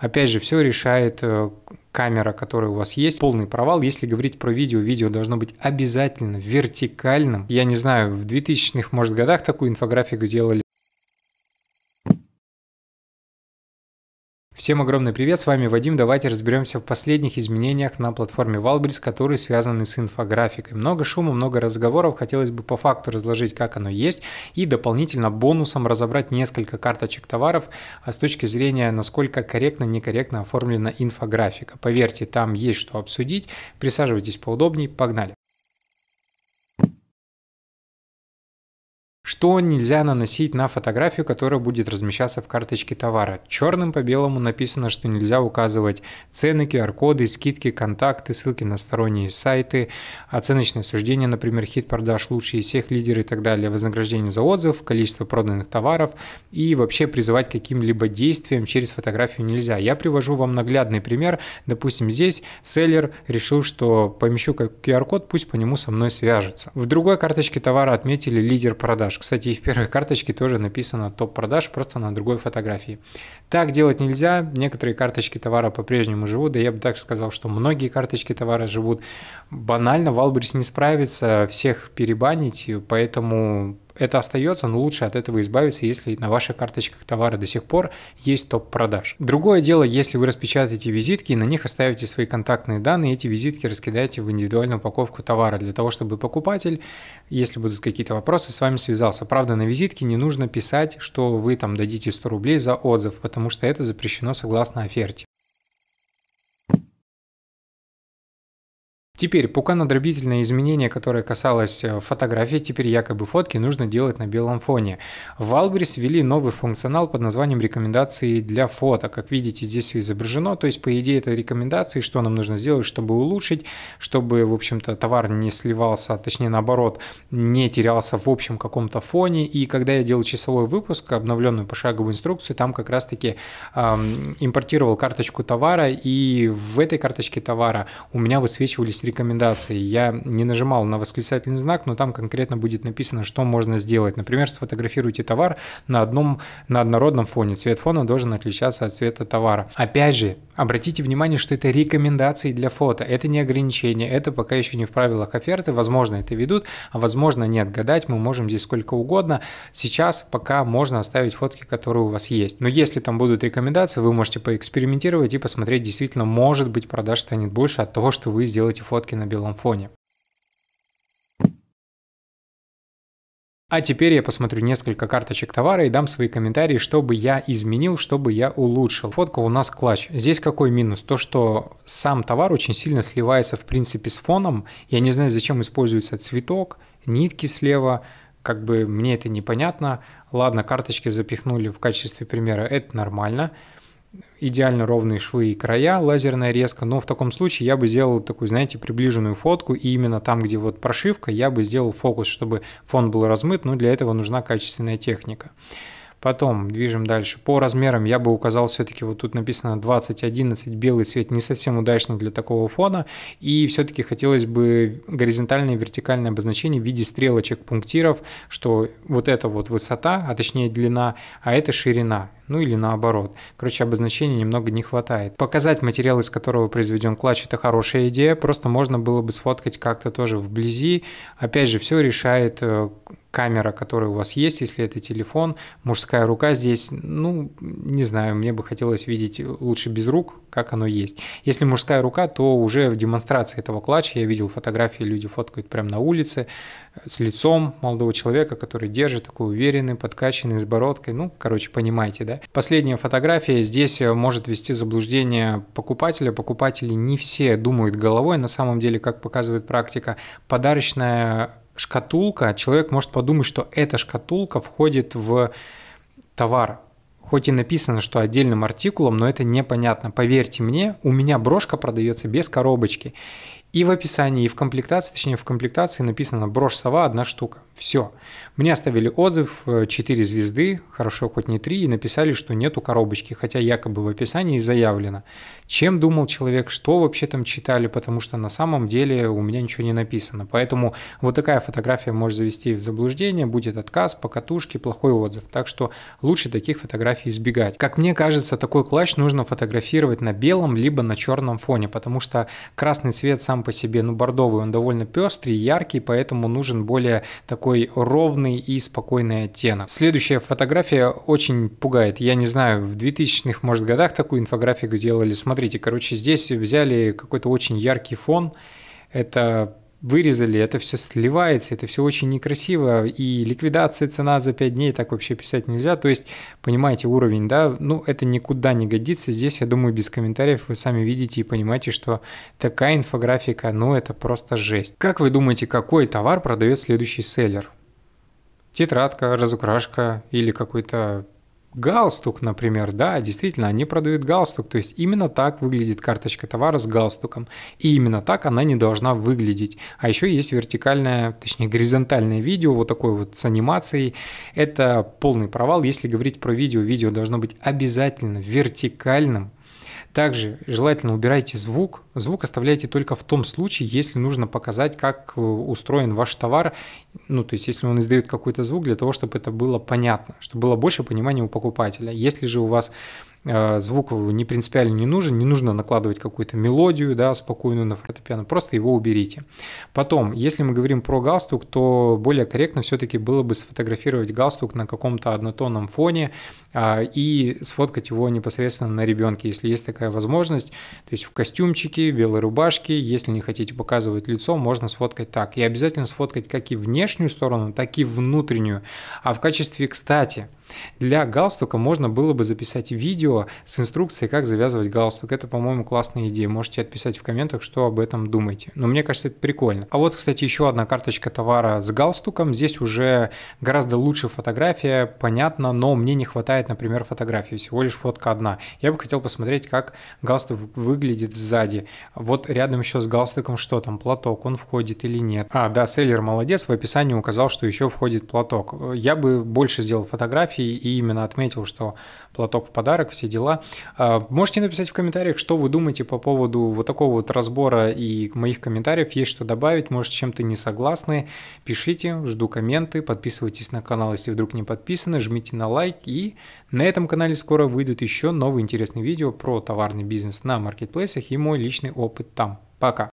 Опять же, все решает э, камера, которая у вас есть. Полный провал. Если говорить про видео, видео должно быть обязательно вертикальным. Я не знаю, в 2000-х, может, годах такую инфографику делали. Всем огромный привет, с вами Вадим. Давайте разберемся в последних изменениях на платформе Valbris, которые связаны с инфографикой. Много шума, много разговоров, хотелось бы по факту разложить, как оно есть, и дополнительно бонусом разобрать несколько карточек товаров а с точки зрения, насколько корректно, некорректно оформлена инфографика. Поверьте, там есть что обсудить. Присаживайтесь поудобнее, погнали. что нельзя наносить на фотографию, которая будет размещаться в карточке товара. Черным по белому написано, что нельзя указывать цены, QR-коды, скидки, контакты, ссылки на сторонние сайты, оценочные суждения, например, хит продаж лучшие всех лидеры и так далее, вознаграждение за отзыв, количество проданных товаров и вообще призывать каким-либо действием через фотографию нельзя. Я привожу вам наглядный пример. Допустим, здесь селлер решил, что помещу QR-код, пусть по нему со мной свяжется. В другой карточке товара отметили лидер продаж. К кстати, и в первой карточке тоже написано топ продаж, просто на другой фотографии. Так делать нельзя, некоторые карточки товара по-прежнему живут, да я бы так сказал, что многие карточки товара живут. Банально Валберс не справится всех перебанить, поэтому это остается, но лучше от этого избавиться, если на ваших карточках товара до сих пор есть топ-продаж. Другое дело, если вы распечатаете визитки и на них оставите свои контактные данные, эти визитки раскидаете в индивидуальную упаковку товара для того, чтобы покупатель, если будут какие-то вопросы, с вами связался. Правда, на визитке не нужно писать, что вы там дадите 100 рублей за отзыв, потому что это запрещено согласно оферте. Теперь пуканодробительное изменение, которое касалось э, фотографии, теперь якобы фотки нужно делать на белом фоне. В Albris ввели новый функционал под названием рекомендации для фото. Как видите, здесь все изображено, то есть по идее это рекомендации, что нам нужно сделать, чтобы улучшить, чтобы, в общем-то, товар не сливался, а точнее наоборот, не терялся в общем каком-то фоне. И когда я делал часовой выпуск, обновленную пошаговую инструкцию, там как раз-таки эм, импортировал карточку товара, и в этой карточке товара у меня высвечивались рекомендации. Я не нажимал на восклицательный знак, но там конкретно будет написано, что можно сделать. Например, сфотографируйте товар на одном, на однородном фоне. Цвет фона должен отличаться от цвета товара. Опять же, обратите внимание, что это рекомендации для фото. Это не ограничение, это пока еще не в правилах оферты. Возможно, это ведут, а возможно, нет. Гадать мы можем здесь сколько угодно. Сейчас пока можно оставить фотки, которые у вас есть. Но если там будут рекомендации, вы можете поэкспериментировать и посмотреть, действительно, может быть, продаж станет больше от того, что вы сделаете фото фотки на белом фоне. А теперь я посмотрю несколько карточек товара и дам свои комментарии, чтобы я изменил, чтобы я улучшил. Фотка у нас клатч. Здесь какой минус? То, что сам товар очень сильно сливается в принципе с фоном. Я не знаю, зачем используется цветок, нитки слева, как бы мне это непонятно. Ладно, карточки запихнули в качестве примера, это нормально идеально ровные швы и края, лазерная резка, но в таком случае я бы сделал такую, знаете, приближенную фотку, и именно там, где вот прошивка, я бы сделал фокус, чтобы фон был размыт, но для этого нужна качественная техника. Потом движем дальше. По размерам я бы указал все-таки, вот тут написано 20 белый цвет не совсем удачный для такого фона. И все-таки хотелось бы горизонтальное и вертикальное обозначение в виде стрелочек, пунктиров, что вот это вот высота, а точнее длина, а это ширина ну или наоборот. Короче, обозначения немного не хватает. Показать материал, из которого произведен клатч, это хорошая идея, просто можно было бы сфоткать как-то тоже вблизи. Опять же, все решает э, камера, которая у вас есть, если это телефон, мужская рука здесь, ну, не знаю, мне бы хотелось видеть лучше без рук, как оно есть. Если мужская рука, то уже в демонстрации этого клатча я видел фотографии, люди фоткают прямо на улице э, с лицом молодого человека, который держит, такой уверенный, подкачанный, с бородкой, ну, короче, понимаете, да. Последняя фотография здесь э, может вести заблуждение покупателя, покупатели не все думают головой, на самом деле, как показывает практика, подарочная шкатулка, человек может подумать, что эта шкатулка входит в товар. Хоть и написано, что отдельным артикулом, но это непонятно. Поверьте мне, у меня брошка продается без коробочки. И в описании, и в комплектации, точнее в комплектации написано брошь сова одна штука. Все. Мне оставили отзыв 4 э, звезды, хорошо, хоть не 3, и написали, что нету коробочки, хотя якобы в описании заявлено. Чем думал человек, что вообще там читали, потому что на самом деле у меня ничего не написано. Поэтому вот такая фотография может завести в заблуждение, будет отказ, покатушки, плохой отзыв. Так что лучше таких фотографий избегать. Как мне кажется, такой клатч нужно фотографировать на белом либо на черном фоне, потому что красный цвет сам по себе, ну бордовый, он довольно пестрый, яркий, поэтому нужен более такой такой ровный и спокойный оттенок. Следующая фотография очень пугает. Я не знаю, в 2000-х, может, годах такую инфографику делали. Смотрите, короче, здесь взяли какой-то очень яркий фон. Это вырезали, это все сливается, это все очень некрасиво, и ликвидация цена за 5 дней так вообще писать нельзя, то есть, понимаете, уровень, да, ну, это никуда не годится, здесь, я думаю, без комментариев вы сами видите и понимаете, что такая инфографика, ну, это просто жесть. Как вы думаете, какой товар продает следующий селлер? Тетрадка, разукрашка или какой-то галстук, например, да, действительно, они продают галстук, то есть именно так выглядит карточка товара с галстуком, и именно так она не должна выглядеть. А еще есть вертикальное, точнее горизонтальное видео, вот такое вот с анимацией, это полный провал, если говорить про видео, видео должно быть обязательно вертикальным, также желательно убирайте звук. Звук оставляйте только в том случае, если нужно показать, как э, устроен ваш товар. Ну, то есть, если он издает какой-то звук, для того, чтобы это было понятно, чтобы было больше понимания у покупателя. Если же у вас Э, звук не принципиально не нужен, не нужно накладывать какую-то мелодию, да, спокойную на фортепиано, просто его уберите. Потом, если мы говорим про галстук, то более корректно все-таки было бы сфотографировать галстук на каком-то однотонном фоне а, и сфоткать его непосредственно на ребенке, если есть такая возможность. То есть в костюмчике, белой рубашке, если не хотите показывать лицо, можно сфоткать так. И обязательно сфоткать как и внешнюю сторону, так и внутреннюю. А в качестве, кстати, для галстука можно было бы записать видео с инструкцией, как завязывать галстук. Это, по-моему, классная идея. Можете отписать в комментах, что об этом думаете. Но мне кажется, это прикольно. А вот, кстати, еще одна карточка товара с галстуком. Здесь уже гораздо лучше фотография, понятно, но мне не хватает, например, фотографии. Всего лишь фотка одна. Я бы хотел посмотреть, как галстук выглядит сзади. Вот рядом еще с галстуком что там, платок, он входит или нет. А, да, селлер молодец, в описании указал, что еще входит платок. Я бы больше сделал фотографии, фотографий и именно отметил, что платок в подарок, все дела. А, можете написать в комментариях, что вы думаете по поводу вот такого вот разбора и моих комментариев. Есть что добавить, может, чем-то не согласны. Пишите, жду комменты, подписывайтесь на канал, если вдруг не подписаны, жмите на лайк. И на этом канале скоро выйдут еще новые интересные видео про товарный бизнес на маркетплейсах и мой личный опыт там. Пока!